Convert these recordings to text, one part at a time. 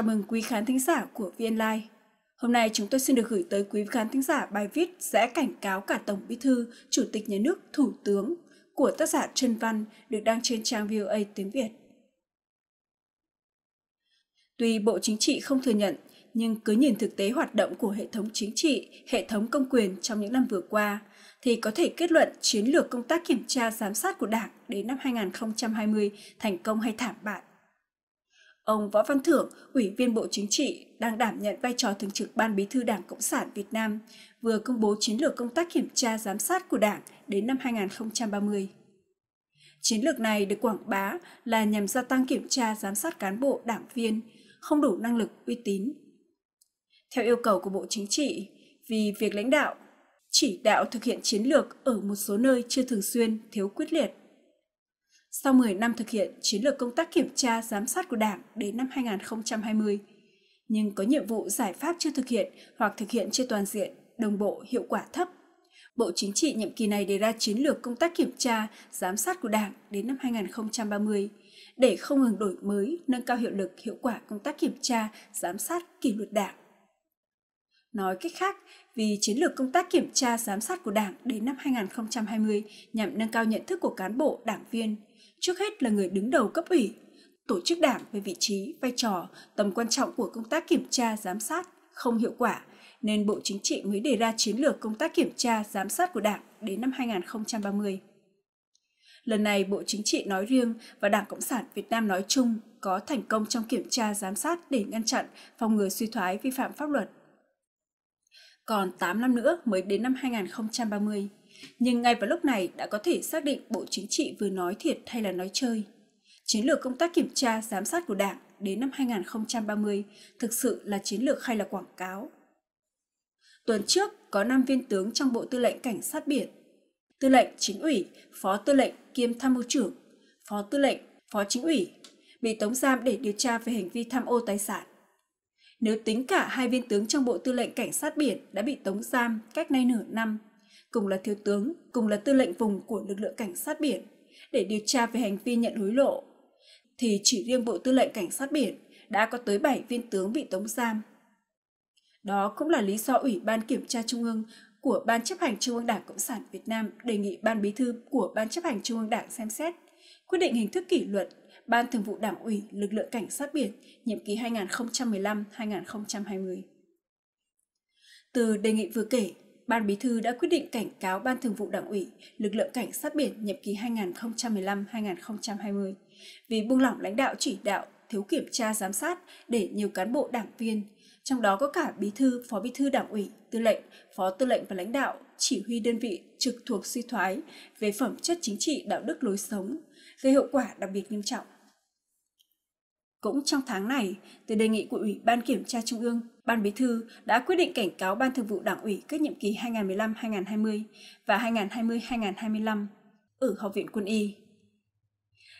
Chào mừng quý khán thính giả của VN Live. Hôm nay chúng tôi xin được gửi tới quý khán thính giả bài viết sẽ cảnh cáo cả Tổng Bí thư, Chủ tịch Nhà nước, Thủ tướng của tác giả Trân Văn được đăng trên trang VOA tiếng Việt. Tuy Bộ Chính trị không thừa nhận, nhưng cứ nhìn thực tế hoạt động của hệ thống chính trị, hệ thống công quyền trong những năm vừa qua, thì có thể kết luận chiến lược công tác kiểm tra giám sát của Đảng đến năm 2020 thành công hay thảm bại Ông Võ Văn Thưởng, Ủy viên Bộ Chính trị, đang đảm nhận vai trò thường trực Ban Bí thư Đảng Cộng sản Việt Nam, vừa công bố chiến lược công tác kiểm tra giám sát của Đảng đến năm 2030. Chiến lược này được quảng bá là nhằm gia tăng kiểm tra giám sát cán bộ, đảng viên không đủ năng lực, uy tín. Theo yêu cầu của Bộ Chính trị, vì việc lãnh đạo, chỉ đạo thực hiện chiến lược ở một số nơi chưa thường xuyên, thiếu quyết liệt, sau 10 năm thực hiện chiến lược công tác kiểm tra giám sát của Đảng đến năm 2020, nhưng có nhiệm vụ giải pháp chưa thực hiện hoặc thực hiện chưa toàn diện, đồng bộ, hiệu quả thấp. Bộ Chính trị nhiệm kỳ này đề ra chiến lược công tác kiểm tra, giám sát của Đảng đến năm 2030 để không ngừng đổi mới, nâng cao hiệu lực, hiệu quả công tác kiểm tra, giám sát kỷ luật Đảng. Nói cách khác, vì chiến lược công tác kiểm tra giám sát của Đảng đến năm 2020 nhằm nâng cao nhận thức của cán bộ, đảng viên, trước hết là người đứng đầu cấp ủy, tổ chức đảng về vị trí, vai trò, tầm quan trọng của công tác kiểm tra, giám sát không hiệu quả, nên Bộ Chính trị mới đề ra chiến lược công tác kiểm tra, giám sát của Đảng đến năm 2030. Lần này, Bộ Chính trị nói riêng và Đảng Cộng sản Việt Nam nói chung có thành công trong kiểm tra, giám sát để ngăn chặn, phòng ngừa suy thoái vi phạm pháp luật. Còn 8 năm nữa mới đến năm 2030. Nhưng ngay vào lúc này đã có thể xác định Bộ Chính trị vừa nói thiệt hay là nói chơi. Chiến lược công tác kiểm tra, giám sát của Đảng đến năm 2030 thực sự là chiến lược hay là quảng cáo. Tuần trước, có 5 viên tướng trong Bộ Tư lệnh Cảnh sát biển, Tư lệnh Chính ủy, Phó Tư lệnh kiêm Tham mưu trưởng, Phó Tư lệnh, Phó Chính ủy bị tống giam để điều tra về hành vi tham ô tài sản. Nếu tính cả hai viên tướng trong Bộ Tư lệnh Cảnh sát biển đã bị tống giam cách nay nửa năm, cùng là thiếu tướng, cùng là tư lệnh vùng của lực lượng cảnh sát biển, để điều tra về hành vi nhận hối lộ. Thì chỉ riêng Bộ Tư lệnh Cảnh sát biển đã có tới 7 viên tướng bị tống giam. Đó cũng là lý do Ủy ban Kiểm tra Trung ương của Ban chấp hành Trung ương Đảng Cộng sản Việt Nam đề nghị Ban Bí thư của Ban chấp hành Trung ương Đảng xem xét, quyết định hình thức kỷ luật Ban Thường vụ Đảng ủy Lực lượng Cảnh sát biển nhiệm kỳ 2015-2020. Từ đề nghị vừa kể, Ban Bí thư đã quyết định cảnh cáo Ban Thường vụ Đảng ủy, lực lượng cảnh sát biển nhiệm kỳ 2015-2020 vì buông lỏng lãnh đạo chỉ đạo, thiếu kiểm tra giám sát để nhiều cán bộ đảng viên, trong đó có cả bí thư, phó bí thư đảng ủy, tư lệnh, phó tư lệnh và lãnh đạo chỉ huy đơn vị trực thuộc suy thoái về phẩm chất chính trị đạo đức lối sống, gây hậu quả đặc biệt nghiêm trọng. Cũng trong tháng này, từ đề nghị của Ủy ban Kiểm tra Trung ương, Ban Bí thư đã quyết định cảnh cáo Ban Thường vụ Đảng ủy các nhiệm kỳ 2015-2020 và 2020-2025 ở Học viện Quân y.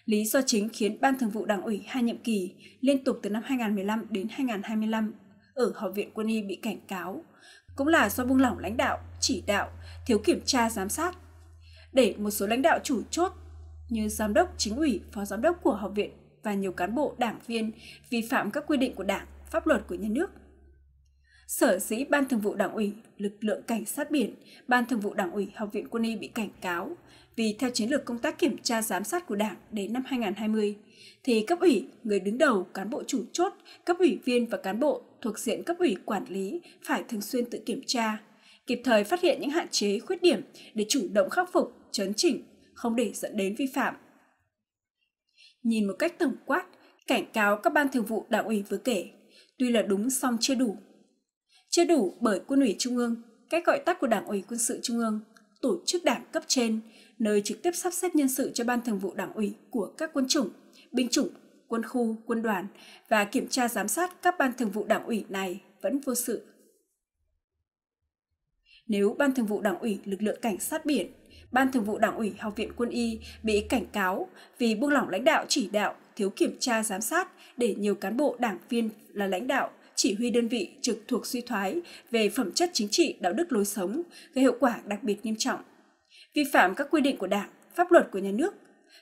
Lý do chính khiến Ban Thường vụ Đảng ủy hai nhiệm kỳ liên tục từ năm 2015 đến 2025 ở Học viện Quân y bị cảnh cáo cũng là do buông lỏng lãnh đạo, chỉ đạo, thiếu kiểm tra giám sát. Để một số lãnh đạo chủ chốt như giám đốc chính ủy, phó giám đốc của học viện và nhiều cán bộ đảng viên vi phạm các quy định của Đảng, pháp luật của nhà nước. Sở dĩ Ban Thường vụ Đảng ủy, lực lượng cảnh sát biển, Ban Thường vụ Đảng ủy Học viện Quân y bị cảnh cáo vì theo chiến lược công tác kiểm tra giám sát của Đảng đến năm 2020, thì cấp ủy, người đứng đầu, cán bộ chủ chốt, cấp ủy viên và cán bộ thuộc diện cấp ủy quản lý phải thường xuyên tự kiểm tra, kịp thời phát hiện những hạn chế, khuyết điểm để chủ động khắc phục, chấn chỉnh, không để dẫn đến vi phạm Nhìn một cách tổng quát, cảnh cáo các ban thường vụ đảng ủy vừa kể, tuy là đúng song chưa đủ. Chưa đủ bởi quân ủy trung ương, cách gọi tắt của đảng ủy quân sự trung ương, tổ chức đảng cấp trên, nơi trực tiếp sắp xếp nhân sự cho ban thường vụ đảng ủy của các quân chủng, binh chủng, quân khu, quân đoàn và kiểm tra giám sát các ban thường vụ đảng ủy này vẫn vô sự. Nếu ban thường vụ đảng ủy lực lượng cảnh sát biển Ban Thường vụ Đảng ủy Học viện Quân y bị cảnh cáo vì buông lỏng lãnh đạo chỉ đạo, thiếu kiểm tra giám sát để nhiều cán bộ đảng viên là lãnh đạo chỉ huy đơn vị trực thuộc suy thoái về phẩm chất chính trị, đạo đức lối sống, gây hậu quả đặc biệt nghiêm trọng. Vi phạm các quy định của Đảng, pháp luật của nhà nước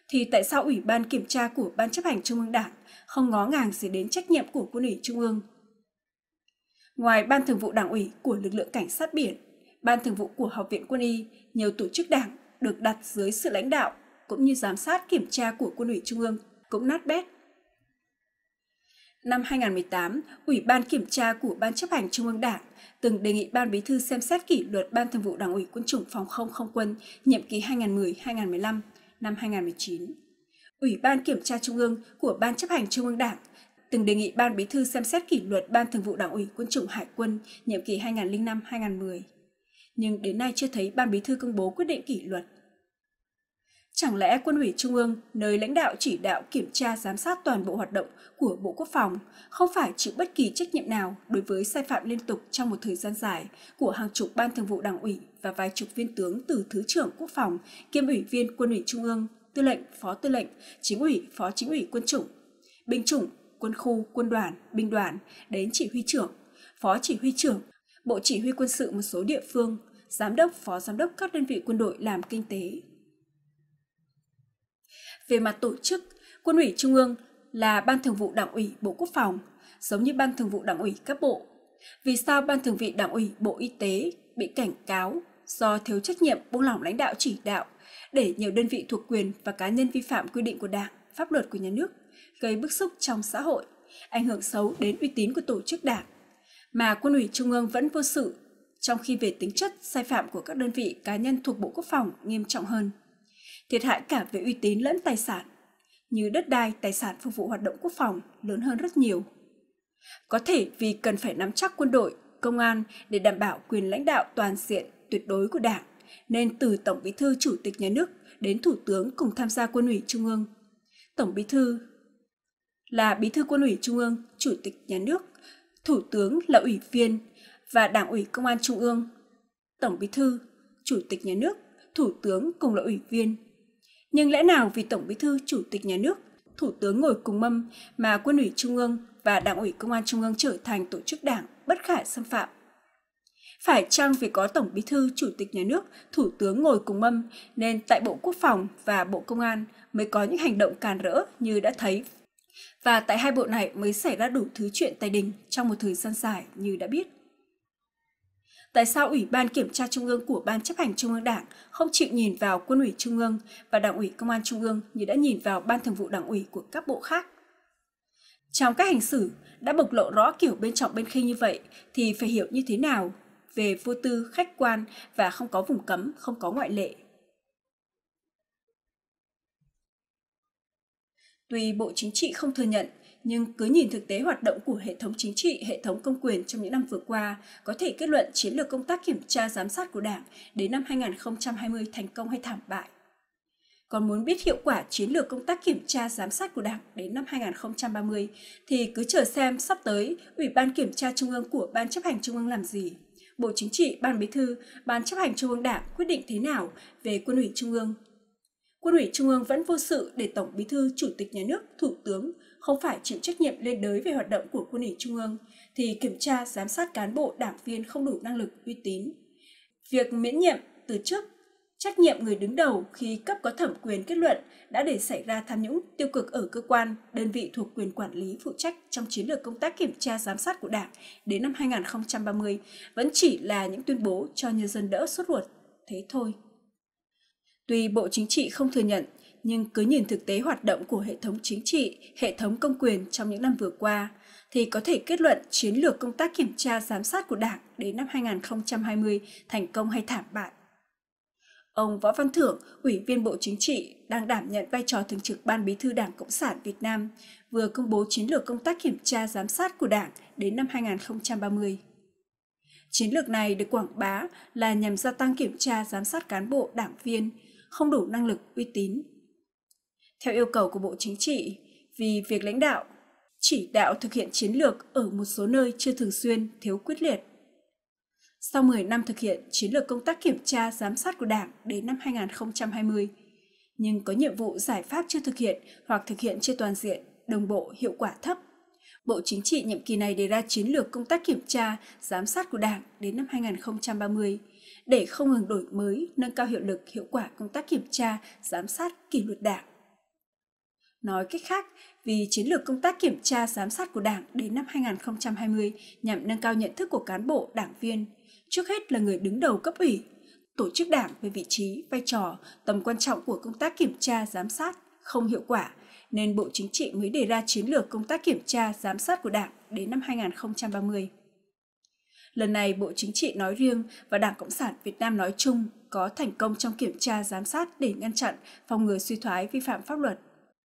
thì tại sao Ủy ban kiểm tra của Ban chấp hành Trung ương Đảng không ngó ngàng gì đến trách nhiệm của quân ủy Trung ương? Ngoài Ban thường vụ Đảng ủy của lực lượng cảnh sát biển, Ban Thường vụ của Học viện Quân y, nhiều tổ chức đảng được đặt dưới sự lãnh đạo cũng như giám sát kiểm tra của Quân ủy Trung ương cũng nát bét. Năm 2018, Ủy ban kiểm tra của Ban chấp hành Trung ương Đảng từng đề nghị Ban Bí thư xem xét kỷ luật Ban Thường vụ Đảng ủy Quân chủng Phòng không Không quân nhiệm kỳ 2010-2015 năm 2019. Ủy ban kiểm tra Trung ương của Ban chấp hành Trung ương Đảng từng đề nghị Ban Bí thư xem xét kỷ luật Ban Thường vụ Đảng ủy Quân chủng Hải quân nhiệm kỳ 2005-2010 nhưng đến nay chưa thấy Ban Bí thư công bố quyết định kỷ luật. Chẳng lẽ Quân ủy Trung ương, nơi lãnh đạo chỉ đạo kiểm tra giám sát toàn bộ hoạt động của Bộ Quốc phòng, không phải chịu bất kỳ trách nhiệm nào đối với sai phạm liên tục trong một thời gian dài của hàng chục ban thường vụ đảng ủy và vài chục viên tướng từ Thứ trưởng Quốc phòng kiêm ủy viên Quân ủy Trung ương, tư lệnh, phó tư lệnh, chính ủy, phó chính ủy quân chủng, binh chủng, quân khu, quân đoàn, binh đoàn, đến chỉ huy trưởng, phó chỉ huy trưởng, bộ chỉ huy quân sự một số địa phương giám đốc, phó giám đốc các đơn vị quân đội làm kinh tế. Về mặt tổ chức, Quân ủy Trung ương là Ban Thường vụ Đảng ủy Bộ Quốc phòng, giống như Ban Thường vụ Đảng ủy các bộ. Vì sao Ban Thường vị Đảng ủy Bộ Y tế bị cảnh cáo do thiếu trách nhiệm buông lỏng lãnh đạo chỉ đạo để nhiều đơn vị thuộc quyền và cá nhân vi phạm quy định của Đảng, pháp luật của nhà nước, gây bức xúc trong xã hội, ảnh hưởng xấu đến uy tín của tổ chức Đảng. Mà Quân ủy Trung ương vẫn vô sự trong khi về tính chất sai phạm của các đơn vị cá nhân thuộc Bộ Quốc phòng nghiêm trọng hơn. Thiệt hại cả về uy tín lẫn tài sản, như đất đai, tài sản phục vụ hoạt động quốc phòng lớn hơn rất nhiều. Có thể vì cần phải nắm chắc quân đội, công an để đảm bảo quyền lãnh đạo toàn diện tuyệt đối của Đảng, nên từ Tổng Bí thư Chủ tịch Nhà nước đến Thủ tướng cùng tham gia quân ủy Trung ương. Tổng Bí thư là Bí thư quân ủy Trung ương, Chủ tịch Nhà nước, Thủ tướng là ủy viên, và Đảng ủy Công an Trung ương, Tổng Bí thư, Chủ tịch Nhà nước, Thủ tướng cùng là ủy viên. Nhưng lẽ nào vì Tổng Bí thư, Chủ tịch Nhà nước, Thủ tướng ngồi cùng mâm mà Quân ủy Trung ương và Đảng ủy Công an Trung ương trở thành tổ chức đảng bất khả xâm phạm? Phải chăng vì có Tổng Bí thư, Chủ tịch Nhà nước, Thủ tướng ngồi cùng mâm nên tại Bộ Quốc phòng và Bộ Công an mới có những hành động càn rỡ như đã thấy và tại hai bộ này mới xảy ra đủ thứ chuyện tài đình trong một thời gian dài như đã biết. Tại sao Ủy ban Kiểm tra Trung ương của Ban chấp hành Trung ương Đảng không chịu nhìn vào Quân ủy Trung ương và Đảng ủy Công an Trung ương như đã nhìn vào Ban thường vụ Đảng ủy của các bộ khác? Trong các hành xử đã bộc lộ rõ kiểu bên trọng bên khinh như vậy thì phải hiểu như thế nào về vô tư, khách quan và không có vùng cấm, không có ngoại lệ. Tuy Bộ Chính trị không thừa nhận nhưng cứ nhìn thực tế hoạt động của hệ thống chính trị, hệ thống công quyền trong những năm vừa qua, có thể kết luận chiến lược công tác kiểm tra giám sát của Đảng đến năm 2020 thành công hay thảm bại. Còn muốn biết hiệu quả chiến lược công tác kiểm tra giám sát của Đảng đến năm 2030 thì cứ chờ xem sắp tới Ủy ban Kiểm tra Trung ương của Ban chấp hành Trung ương làm gì. Bộ Chính trị, Ban Bí thư, Ban chấp hành Trung ương Đảng quyết định thế nào về Quân ủy Trung ương Quân ủy Trung ương vẫn vô sự để Tổng Bí thư, Chủ tịch Nhà nước, Thủ tướng không phải chịu trách nhiệm lên đới về hoạt động của Quân ủy Trung ương, thì kiểm tra giám sát cán bộ đảng viên không đủ năng lực uy tín. Việc miễn nhiệm từ chức trách nhiệm người đứng đầu khi cấp có thẩm quyền kết luận đã để xảy ra tham nhũng tiêu cực ở cơ quan, đơn vị thuộc quyền quản lý phụ trách trong chiến lược công tác kiểm tra giám sát của Đảng đến năm 2030 vẫn chỉ là những tuyên bố cho nhân dân đỡ sốt ruột. Thế thôi. Tuy Bộ Chính trị không thừa nhận, nhưng cứ nhìn thực tế hoạt động của hệ thống chính trị, hệ thống công quyền trong những năm vừa qua, thì có thể kết luận chiến lược công tác kiểm tra giám sát của Đảng đến năm 2020 thành công hay thảm bại. Ông Võ Văn Thưởng, Ủy viên Bộ Chính trị, đang đảm nhận vai trò thường trực Ban Bí thư Đảng Cộng sản Việt Nam, vừa công bố chiến lược công tác kiểm tra giám sát của Đảng đến năm 2030. Chiến lược này được quảng bá là nhằm gia tăng kiểm tra giám sát cán bộ, đảng viên, không đủ năng lực uy tín. Theo yêu cầu của Bộ Chính trị, vì việc lãnh đạo, chỉ đạo thực hiện chiến lược ở một số nơi chưa thường xuyên, thiếu quyết liệt. Sau 10 năm thực hiện chiến lược công tác kiểm tra giám sát của Đảng đến năm 2020, nhưng có nhiệm vụ giải pháp chưa thực hiện hoặc thực hiện chưa toàn diện, đồng bộ, hiệu quả thấp, Bộ Chính trị nhiệm kỳ này đề ra chiến lược công tác kiểm tra, giám sát của Đảng đến năm 2030 để không ngừng đổi mới, nâng cao hiệu lực, hiệu quả công tác kiểm tra, giám sát, kỷ luật Đảng. Nói cách khác, vì chiến lược công tác kiểm tra giám sát của Đảng đến năm 2020 nhằm nâng cao nhận thức của cán bộ, đảng viên, trước hết là người đứng đầu cấp ủy, tổ chức đảng về vị trí, vai trò, tầm quan trọng của công tác kiểm tra, giám sát không hiệu quả nên Bộ Chính trị mới đề ra chiến lược công tác kiểm tra, giám sát của Đảng đến năm 2030. Lần này, Bộ Chính trị nói riêng và Đảng Cộng sản Việt Nam nói chung có thành công trong kiểm tra, giám sát để ngăn chặn, phòng ngừa suy thoái vi phạm pháp luật